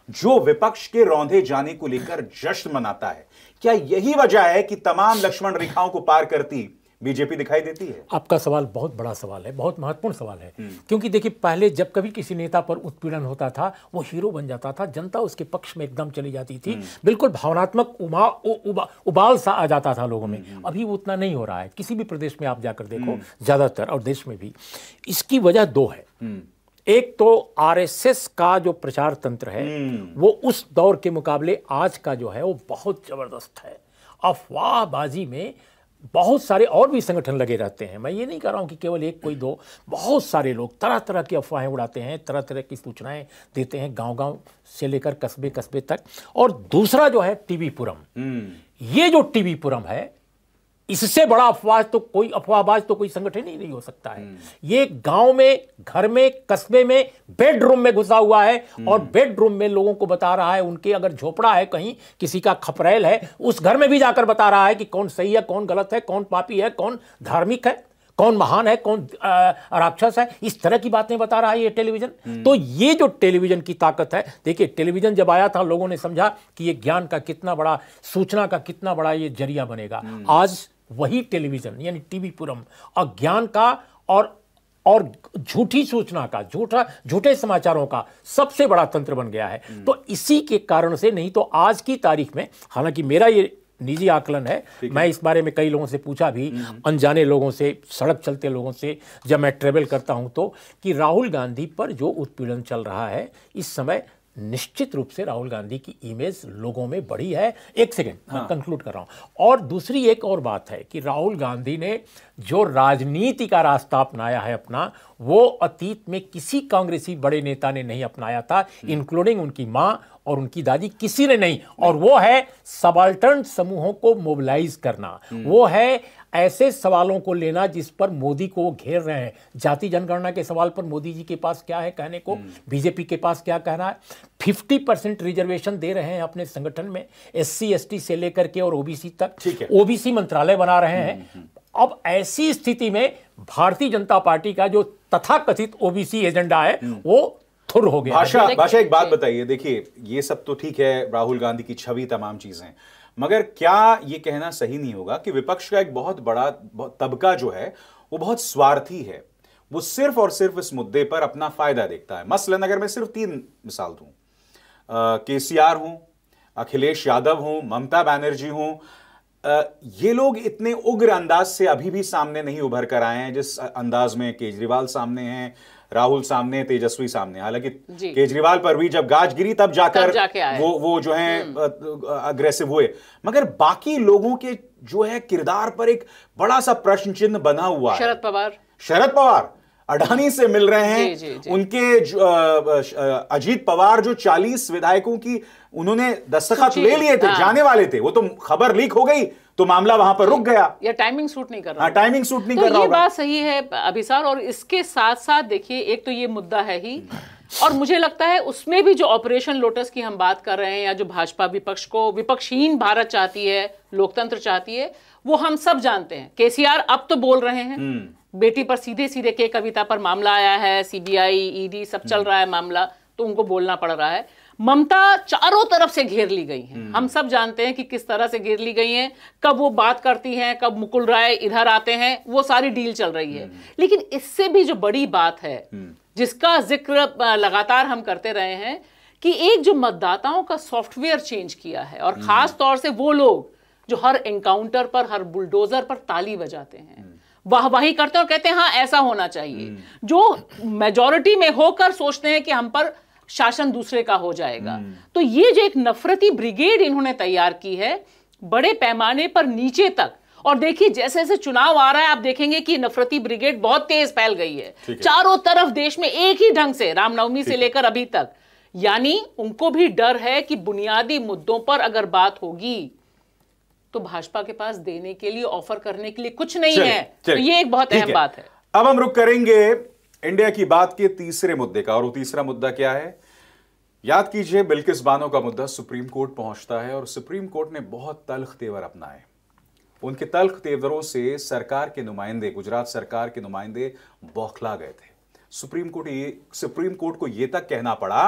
जो विपक्ष के रौंधे जाने को लेकर जश्न मनाता है क्या यही वजह है कि तमाम लक्ष्मण रेखाओं को पार करती बीजेपी दिखाई देती है आपका सवाल बहुत बड़ा सवाल है बहुत महत्वपूर्ण सवाल है हम्म। क्योंकि देखिए पहले जब कभी किसी नेता पर उत्पीड़न होता था वो हीरो बन जाता था जनता उसके पक्ष में एकदम चली जाती थी हम्म। बिल्कुल भावनात्मक उमा उ, उबा, उबाल सा आ जाता था लोगों में हम्म। अभी उतना नहीं हो रहा है किसी भी प्रदेश में आप जाकर देखो ज़्यादातर और देश में भी इसकी वजह दो है एक तो आरएसएस का जो प्रचार तंत्र है हम्म। वो उस दौर के मुकाबले आज का जो है वो बहुत ज़बरदस्त है अफवाहबाजी में बहुत सारे और भी संगठन लगे रहते हैं मैं ये नहीं कह रहा हूँ कि केवल एक कोई दो बहुत सारे लोग तरह तरह की अफवाहें उड़ाते हैं तरह तरह की सूचनाएं देते हैं गांव गांव से लेकर कस्बे कस्बे तक और दूसरा जो है टीवी पुरम हम्म। ये जो टीवी पुरम है इससे बड़ा अफवाह तो कोई अफवाहबाज तो कोई संगठन ही नहीं हो सकता है ये गांव में घर में कस्बे में बेडरूम में घुसा हुआ है और बेडरूम हम्म। में लोगों को बता रहा है उनके अगर झोपड़ा है कहीं किसी का खपरेल है उस घर में भी जाकर बता रहा है कि कौन सही है कौन गलत है कौन पापी है कौन धार्मिक है कौन महान है कौन राक्षस है इस तरह की बातें बता रहा है ये टेलीविजन हम्म। तो ये जो टेलीविजन की ताकत है देखिए टेलीविजन जब आया था लोगों ने समझा कि ये ज्ञान का कितना बड़ा सूचना का कितना बड़ा ये जरिया बनेगा हम्म। आज वही टेलीविज़न यानी टीवी पुरम अज्ञान का और और झूठी सूचना का झूठा झूठे समाचारों का सबसे बड़ा तंत्र बन गया है हम्म। तो इसी के कारण से नहीं तो आज की तारीख में हालांकि मेरा ये निजी आकलन है मैं इस बारे में कई लोगों से पूछा भी हम्म। अनजाने लोगों से सड़क चलते लोगों से जब मैं ट्रेवल करता हूं तो कि राहुल गांधी पर जो उत्पीड़न चल रहा है इस समय निश्चित रूप से राहुल गांधी की इमेज लोगों में बड़ी है एक सेकेंड हाँ। मैं कंक्लूड कर रहा हूँ और दूसरी एक और बात है कि राहुल गांधी ने जो राजनीति का रास्ता अपनाया है अपना वो अतीत में किसी कांग्रेसी बड़े नेता ने नहीं अपनाया था इंक्लूडिंग हम्म। उनकी माँ और उनकी दादी किसी ने नहीं और वो है सबाल्टर्न समूहों को मोबिलाइज करना हम्म। वो है ऐसे सवालों को लेना जिस पर मोदी को घेर रहे हैं जाति जनगणना के सवाल पर मोदी जी के पास क्या है कहने को हम्म। बीजेपी के पास क्या कहना है फिफ्टी परसेंट रिजर्वेशन दे रहे हैं अपने संगठन में एस सी से लेकर के और ओबीसी तक ओबीसी मंत्रालय बना रहे हैं हम्म, हम्म, अब ऐसी स्थिति में भारतीय जनता पार्टी का जो तथाकथित ओबीसी एजेंडा है वो थुर हो गया भाषा भाषा एक बात बताइए देखिए ये सब तो ठीक है राहुल गांधी की छवि तमाम चीजें मगर क्या ये कहना सही नहीं होगा कि विपक्ष का एक बहुत बड़ा तबका जो है वो बहुत स्वार्थी है वो सिर्फ और सिर्फ इस मुद्दे पर अपना फायदा देखता है मसलन अगर मैं सिर्फ तीन मिसाल दूं के सी आर हूं अखिलेश यादव हूं ममता बैनर्जी हूं ये लोग इतने उग्र अंदाज से अभी भी सामने नहीं उभर कर आए हैं जिस अंदाज में केजरीवाल सामने हैं राहुल सामने तेजस्वी सामने हालांकि केजरीवाल पर भी जब गाज गिरी तब जाकर तब जाके वो वो जो है हम्म। अग्रेसिव हुए मगर बाकी लोगों के जो है किरदार पर एक बड़ा सा प्रश्न चिन्ह बना हुआ शरद पवार शरद पवार अडानी से मिल रहे हैं जी, जी, जी. उनके अजीत पवार जो 40 विधायकों की उन्होंने दस्तखत ले लिए थे हाँ। जाने वाले थे वो तो खबर लीक हो गई तो मामला वहां पर रुक गया या टाइमिंग सूट नहीं कर रहा हाँ टाइमिंग सूट नहीं तो कर रहा ये बात सही है अभिसार और इसके साथ साथ देखिए एक तो ये मुद्दा है ही और मुझे लगता है उसमें भी जो ऑपरेशन लोटस की हम बात कर रहे हैं या जो भाजपा विपक्ष को विपक्षहीन भारत चाहती है लोकतंत्र चाहती है वो हम सब जानते हैं के अब तो बोल रहे हैं हम्म। बेटी पर सीधे सीधे के कविता पर मामला आया है सीबीआई ईडी e सब चल हम्म। रहा है मामला तो उनको बोलना पड़ रहा है ममता चारों तरफ से घेर ली गई हैं हम सब जानते हैं कि किस तरह से घेर ली गई हैं कब वो बात करती हैं कब मुकुल राय इधर आते हैं वो सारी डील चल रही है हम्म। लेकिन इससे भी जो बड़ी बात है हम्म। जिसका जिक्र लगातार हम करते रहे हैं कि एक जो मतदाताओं का सॉफ्टवेयर चेंज किया है और हम्म। खास तौर से वो लोग जो हर एनकाउंटर पर हर बुलडोजर पर ताली बजाते हैं वाह वाही करते हैं और कहते हैं हाँ ऐसा होना चाहिए जो मेजोरिटी में होकर सोचते हैं कि हम पर शासन दूसरे का हो जाएगा हम्म। तो ये जो एक नफरती ब्रिगेड इन्होंने तैयार की है बड़े पैमाने पर नीचे तक और देखिए जैसे जैसे चुनाव आ रहा है आप देखेंगे कि नफरती ब्रिगेड बहुत तेज फैल गई है चारों तरफ देश में एक ही ढंग से रामनवमी से लेकर अभी तक यानी उनको भी डर है कि बुनियादी मुद्दों पर अगर बात होगी तो भाजपा के पास देने के लिए ऑफर करने के लिए कुछ नहीं चले, है चले, तो ये एक बहुत अहम बात है अब हम रुक करेंगे इंडिया की बात के तीसरे मुद्दे का और वो तीसरा मुद्दा क्या है याद कीजिए बिल्किस बानो का मुद्दा सुप्रीम कोर्ट पहुंचता है और सुप्रीम कोर्ट ने बहुत तल्ख तेवर अपनाए उनके तल्ख तेवरों से सरकार के नुमाइंदे गुजरात सरकार के नुमाइंदे बौखला गए थे सुप्रीम कोर्ट ये सुप्रीम कोर्ट को यह तक कहना पड़ा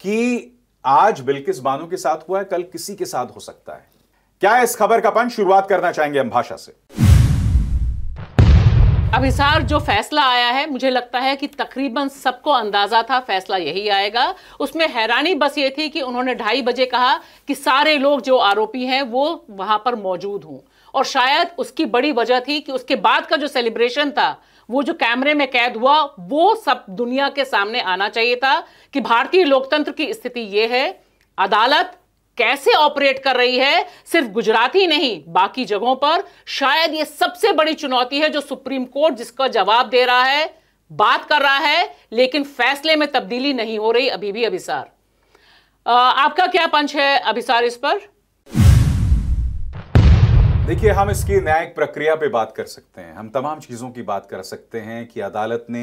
कि आज बिल्किस बानो के साथ हुआ है कल किसी के साथ हो सकता है क्या इस खबर का पंच शुरुआत करना चाहेंगे हम भाषा से अब हिसार जो फैसला आया है मुझे लगता है कि तकरीबन सबको अंदाज़ा था फैसला यही आएगा उसमें हैरानी बस ये थी कि उन्होंने ढाई बजे कहा कि सारे लोग जो आरोपी हैं वो वहां पर मौजूद हूं और शायद उसकी बड़ी वजह थी कि उसके बाद का जो सेलिब्रेशन था वो जो कैमरे में कैद हुआ वो सब दुनिया के सामने आना चाहिए था कि भारतीय लोकतंत्र की स्थिति ये है अदालत कैसे ऑपरेट कर रही है सिर्फ गुजरात ही नहीं बाकी जगहों पर शायद यह सबसे बड़ी चुनौती है जो सुप्रीम कोर्ट जिसका जवाब दे रहा है बात कर रहा है लेकिन फैसले में तब्दीली नहीं हो रही अभी भी अभिसार आपका क्या पंच है अभिसार इस पर देखिए हम इसकी न्यायिक प्रक्रिया पे बात कर सकते हैं हम तमाम चीज़ों की बात कर सकते हैं कि अदालत ने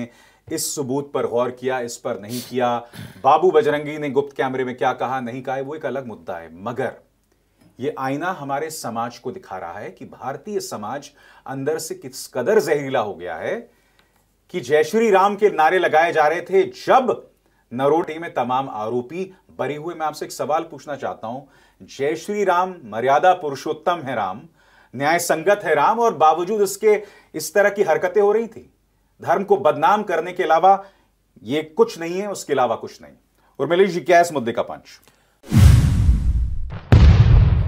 इस सबूत पर गौर किया इस पर नहीं किया बाबू बजरंगी ने गुप्त कैमरे में क्या कहा नहीं कहा वो एक अलग मुद्दा है मगर ये आईना हमारे समाज को दिखा रहा है कि भारतीय समाज अंदर से किस कदर जहरीला हो गया है कि जय श्री राम के नारे लगाए जा रहे थे जब नरोटी में तमाम आरोपी बरी हुए मैं आपसे एक सवाल पूछना चाहता हूं जय श्री राम मर्यादा पुरुषोत्तम है राम न्याय संगत है राम और बावजूद इसके इस तरह की हरकतें हो रही थी धर्म को बदनाम करने के अलावा ये कुछ नहीं है उसके अलावा कुछ नहीं और जी क्या इस मुद्दे का पंच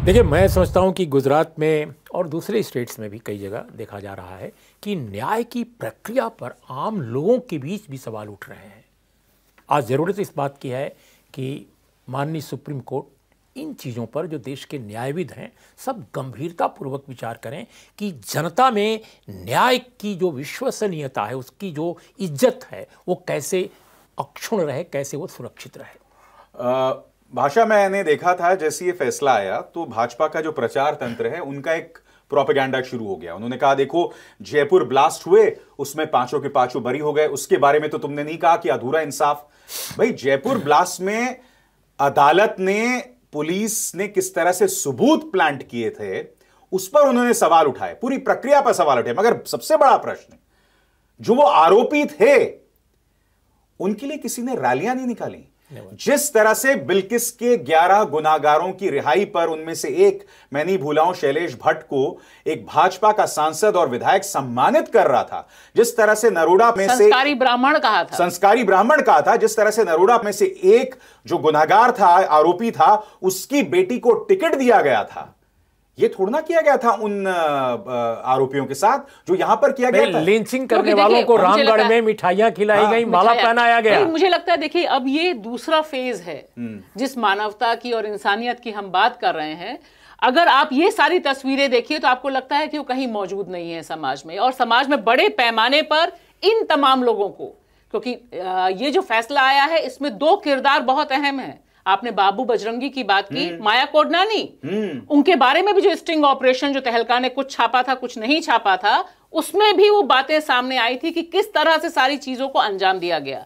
देखिए मैं समझता हूं कि गुजरात में और दूसरे स्टेट्स में भी कई जगह देखा जा रहा है कि न्याय की प्रक्रिया पर आम लोगों के बीच भी सवाल उठ रहे हैं आज ज़रूरत इस बात की है कि माननीय सुप्रीम कोर्ट इन चीज़ों पर जो देश के न्यायविद हैं सब गंभीरतापूर्वक विचार करें कि जनता में न्याय की जो विश्वसनीयता है उसकी जो इज्जत है वो कैसे अक्षुण रहे कैसे वो सुरक्षित रहे भाषा मैंने देखा था जैसे ये फैसला आया तो भाजपा का जो प्रचार तंत्र है उनका एक प्रोपेगेंडा शुरू हो गया उन्होंने कहा देखो जयपुर ब्लास्ट हुए उसमें पांचों के पांचों बरी हो गए उसके बारे में तो तुमने नहीं कहा कि अधूरा इंसाफ भाई जयपुर ब्लास्ट में अदालत ने पुलिस ने किस तरह से सबूत प्लांट किए थे उस पर उन्होंने सवाल उठाए पूरी प्रक्रिया पर सवाल उठाए मगर सबसे बड़ा प्रश्न जो वो आरोपी थे उनके लिए किसी ने रैलियां नहीं निकाली जिस तरह से बिल्किस के 11 गुनागारों की रिहाई पर उनमें से एक मैं नहीं भूला हूं शैलेश भट्ट को एक भाजपा का सांसद और विधायक सम्मानित कर रहा था जिस तरह से नरोड़ा में से ब्राह्मण कहा था संस्कारी ब्राह्मण कहा था जिस तरह से नरोड़ा में से एक जो गुनागार था आरोपी था उसकी बेटी को टिकट दिया गया था ये थोड़ा ना किया गया था उन आरोपियों के साथ जो यहाँ पर किया गया था लिंचिंग करने वालों को रामगढ़ में मिठाइयां खिलाई हाँ। गई माला पहनाया गया मुझे लगता है देखिए अब ये दूसरा फेज है हम्म। जिस मानवता की और इंसानियत की हम बात कर रहे हैं अगर आप ये सारी तस्वीरें देखिए तो आपको लगता है कि वो कहीं मौजूद नहीं है समाज में और समाज में बड़े पैमाने पर इन तमाम लोगों को क्योंकि ये जो फैसला आया है इसमें दो किरदार बहुत अहम है आपने बाबू बजरंगी की बात की हम्म। माया कोडनानी हम्म। उनके बारे में भी जो स्टिंग ऑपरेशन जो तहलका ने कुछ छापा था कुछ नहीं छापा था उसमें भी वो बातें सामने आई थी कि किस तरह से सारी चीजों को अंजाम दिया गया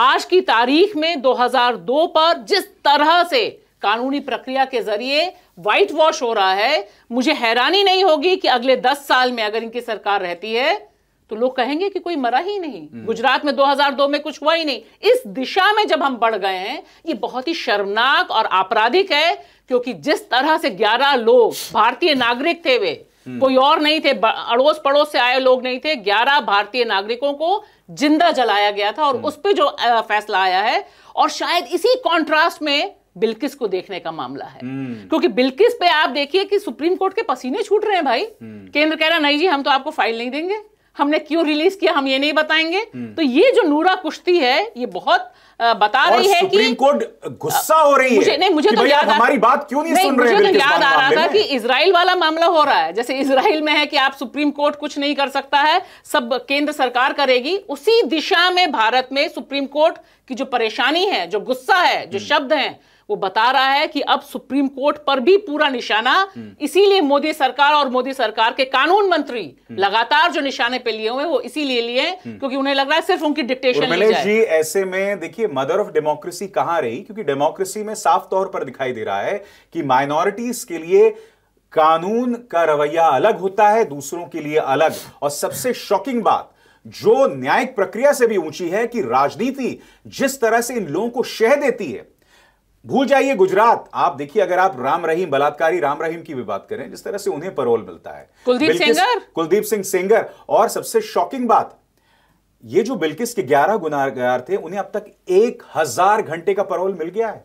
आज की तारीख में 2002 पर जिस तरह से कानूनी प्रक्रिया के जरिए व्हाइट वॉश हो रहा है मुझे हैरानी नहीं होगी कि अगले 10 साल में अगर इनकी सरकार रहती है तो लोग कहेंगे कि कोई मरा ही नहीं हम्म। गुजरात में 2002 में कुछ हुआ ही नहीं इस दिशा में जब हम बढ़ गए हैं ये बहुत ही शर्मनाक और आपराधिक है क्योंकि जिस तरह से 11 लोग भारतीय नागरिक थे वे हम्म। कोई और नहीं थे अड़ोस पड़ोस से आए लोग नहीं थे 11 भारतीय नागरिकों को जिंदा जलाया गया था और हम्म। उस पर जो फैसला आया है और शायद इसी कॉन्ट्रास्ट में बिल्किस को देखने का मामला है क्योंकि बिल्किस पे आप देखिए कि सुप्रीम कोर्ट के पसीने छूट रहे हैं भाई केंद्र कह रहा नहीं जी हम तो आपको फाइल नहीं देंगे हमने क्यों रिलीज किया हम ये नहीं बताएंगे हम्म। तो ये जो नूरा कुश्ती है ये बहुत बता रही है कि कोर्ट गुस्सा हो रही है मुझे नहीं मुझे तो याद हमारी बात क्यों नहीं, नहीं सुन रहे मुझे तो याद आ रहा था कि इसराइल वाला मामला हो रहा है जैसे इसराइल में है कि आप सुप्रीम कोर्ट कुछ नहीं कर सकता है सब केंद्र सरकार करेगी उसी दिशा में भारत में सुप्रीम कोर्ट की जो परेशानी है जो गुस्सा है जो हम्म। शब्द है वो बता रहा है कि अब सुप्रीम कोर्ट पर भी पूरा निशाना इसीलिए मोदी सरकार और मोदी सरकार के कानून मंत्री लगातार जो निशाने पे लिए हुए वो इसीलिए लिए क्योंकि उन्हें लग रहा है सिर्फ उनकी डिक्टेशन जी ऐसे में देखिए मदर ऑफ डेमोक्रेसी कहां रही क्योंकि डेमोक्रेसी में साफ तौर पर दिखाई दे रहा है कि माइनॉरिटीज के लिए कानून का रवैया अलग होता है दूसरों के लिए अलग और सबसे शॉकिंग बात जो न्यायिक प्रक्रिया से भी ऊंची है कि राजनीति जिस तरह से इन लोगों को शह देती है भूल जाइए गुजरात आप देखिए अगर आप राम रहीम बलात्कारी राम रहीम की भी बात करें जिस तरह से उन्हें परोल मिलता है कुलदीप सेंगर कुलदीप सिंह सेंगर और सबसे शॉकिंग बात ये जो बिल्किस के ग्यारह गुनागार थे उन्हें अब तक एक हजार घंटे का परोल मिल गया है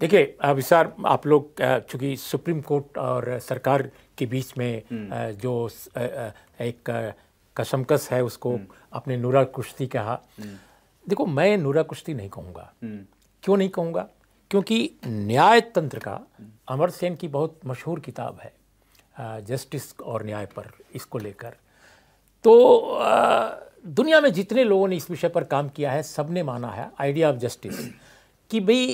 देखिए विसार आप लोग चूंकि सुप्रीम कोर्ट और सरकार के बीच में हम्म। जो एक कसमकस है उसको हम्म। अपने नूरा कुश्ती कहा हम्म। देखो मैं नूरा कुश्ती नहीं कहूँगा क्यों नहीं कहूँगा क्योंकि न्याय तंत्र का अमर सेन की बहुत मशहूर किताब है जस्टिस और न्याय पर इसको लेकर तो दुनिया में जितने लोगों ने इस विषय पर काम किया है सब ने माना है आइडिया ऑफ जस्टिस कि भाई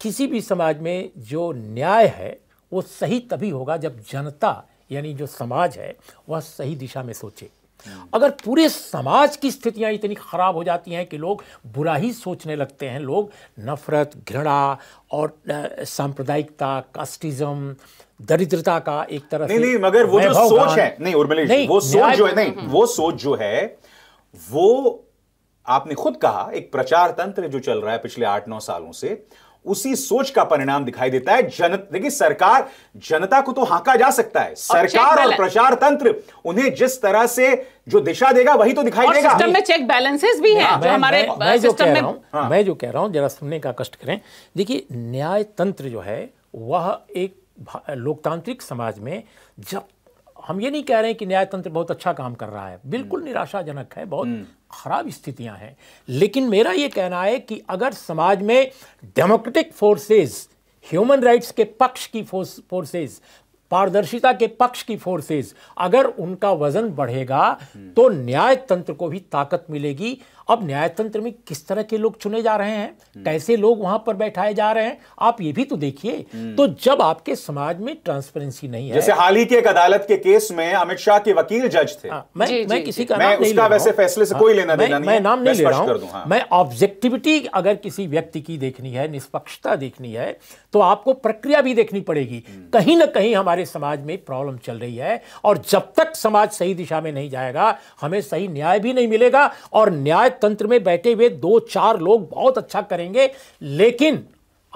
किसी भी समाज में जो न्याय है वो सही तभी होगा जब जनता यानी जो समाज है वह सही दिशा में सोचे अगर पूरे समाज की स्थितियां इतनी खराब हो जाती हैं कि लोग बुरा ही सोचने लगते हैं लोग नफरत घृणा और सांप्रदायिकता कास्टिज्म दरिद्रता का एक तरह नहीं, नहीं मगर वो जो सोच है नहीं उर्मिलेश नहीं, वो सोच जो है नहीं हम्म। वो सोच जो है वो आपने खुद कहा एक प्रचार तंत्र जो चल रहा है पिछले आठ नौ सालों से उसी सोच का परिणाम दिखाई देता है जनता देखिए सरकार जनता को तो हाका जा सकता है सरकार और प्रचार तंत्र उन्हें जिस तरह से जो दिशा देगा वही तो दिखाई देगा सिस्टम में चेक बैलेंसेस भी हैं जो हमारे uh, हाँ। मैं, जो कह रहा हूं मैं जो कह रहा हूं जरा सुनने का कष्ट करें देखिए न्याय तंत्र जो है वह एक लोकतांत्रिक समाज में जब हम ये नहीं कह रहे हैं कि न्यायतंत्र बहुत अच्छा काम कर रहा है बिल्कुल हम्म। निराशाजनक है बहुत हम्म। खराब स्थितियां हैं लेकिन मेरा ये कहना है कि अगर समाज में डेमोक्रेटिक फोर्सेस ह्यूमन राइट्स के पक्ष की फोर्सेस पारदर्शिता के पक्ष की फोर्सेस अगर उनका वजन बढ़ेगा हम्म। तो न्याय तंत्र को भी ताकत मिलेगी अब न्यायतंत्र में किस तरह के लोग चुने जा रहे हैं कैसे लोग वहां पर बैठाए जा रहे हैं आप ये भी तो देखिए तो जब आपके समाज में ट्रांसपेरेंसी नहीं है जैसे हाल ही के एक अदालत के केस में अमित शाह के वकील जज थे हाँ, मैं, मैं किसी का नाम नहीं ले वैसे फैसले से कोई लेना देना मैं नाम नहीं ले रहा हूं हाँ, मैं ऑब्जेक्टिविटी हाँ। अगर किसी व्यक्ति की देखनी है निष्पक्षता देखनी है तो आपको प्रक्रिया भी देखनी पड़ेगी हम्म। कहीं ना कहीं हमारे समाज में प्रॉब्लम चल रही है और जब तक समाज सही दिशा में नहीं जाएगा हमें सही न्याय भी नहीं मिलेगा और न्याय तंत्र में बैठे हुए दो चार लोग बहुत अच्छा करेंगे लेकिन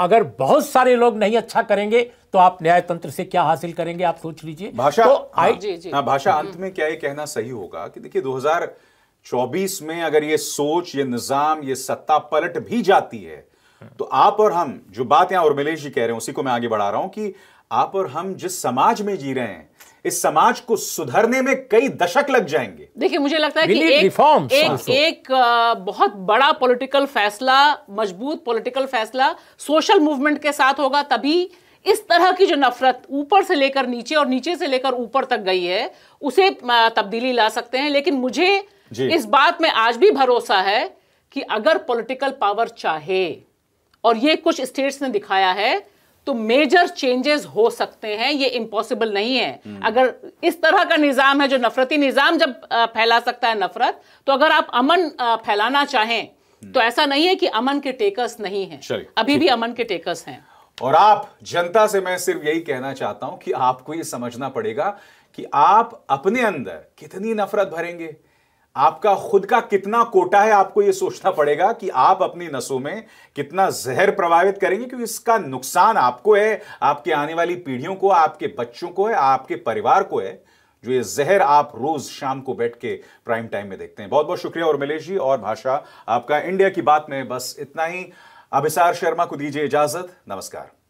अगर बहुत सारे लोग नहीं अच्छा करेंगे तो आप न्याय तंत्र से क्या हासिल करेंगे आप सोच लीजिए भाषा तो हाँ, आई जी जी हाँ, भाषा हम्म। अंत में क्या ये कहना सही होगा कि देखिए 2024 में अगर ये सोच ये निजाम ये सत्ता पलट भी जाती है तो आप और हम जो बात यहां उर्मिलेश जी कह रहे हैं उसी को मैं आगे बढ़ा रहा हूं कि आप और हम जिस समाज में जी रहे हैं इस समाज को सुधरने में कई दशक लग जाएंगे देखिए मुझे लगता है कि एक, reforms, एक, एक बहुत बड़ा पॉलिटिकल फैसला मजबूत पॉलिटिकल फैसला सोशल मूवमेंट के साथ होगा तभी इस तरह की जो नफरत ऊपर से लेकर नीचे और नीचे से लेकर ऊपर तक गई है उसे तब्दीली ला सकते हैं लेकिन मुझे इस बात में आज भी भरोसा है कि अगर पॉलिटिकल पावर चाहे और ये कुछ स्टेट्स ने दिखाया है तो मेजर चेंजेस हो सकते हैं ये इम्पॉसिबल नहीं है हम्म। अगर इस तरह का निज़ाम है जो नफरती निज़ाम जब फैला सकता है नफरत तो अगर आप अमन फैलाना चाहें तो हम्म। ऐसा नहीं है कि अमन के टेकर्स नहीं है अभी भी अमन के टेकर्स हैं और आप जनता से मैं सिर्फ यही कहना चाहता हूं कि आपको यह समझना पड़ेगा कि आप अपने अंदर कितनी नफरत भरेंगे आपका खुद का कितना कोटा है आपको यह सोचना पड़ेगा कि आप अपनी नसों में कितना जहर प्रभावित करेंगे क्योंकि इसका नुकसान आपको है आपके आने वाली पीढ़ियों को आपके बच्चों को है आपके परिवार को है जो ये जहर आप रोज शाम को बैठ के प्राइम टाइम में देखते हैं बहुत बहुत शुक्रिया और मिलेश जी और भाषा आपका इंडिया की बात में बस इतना ही अभिसार शर्मा को दीजिए इजाजत नमस्कार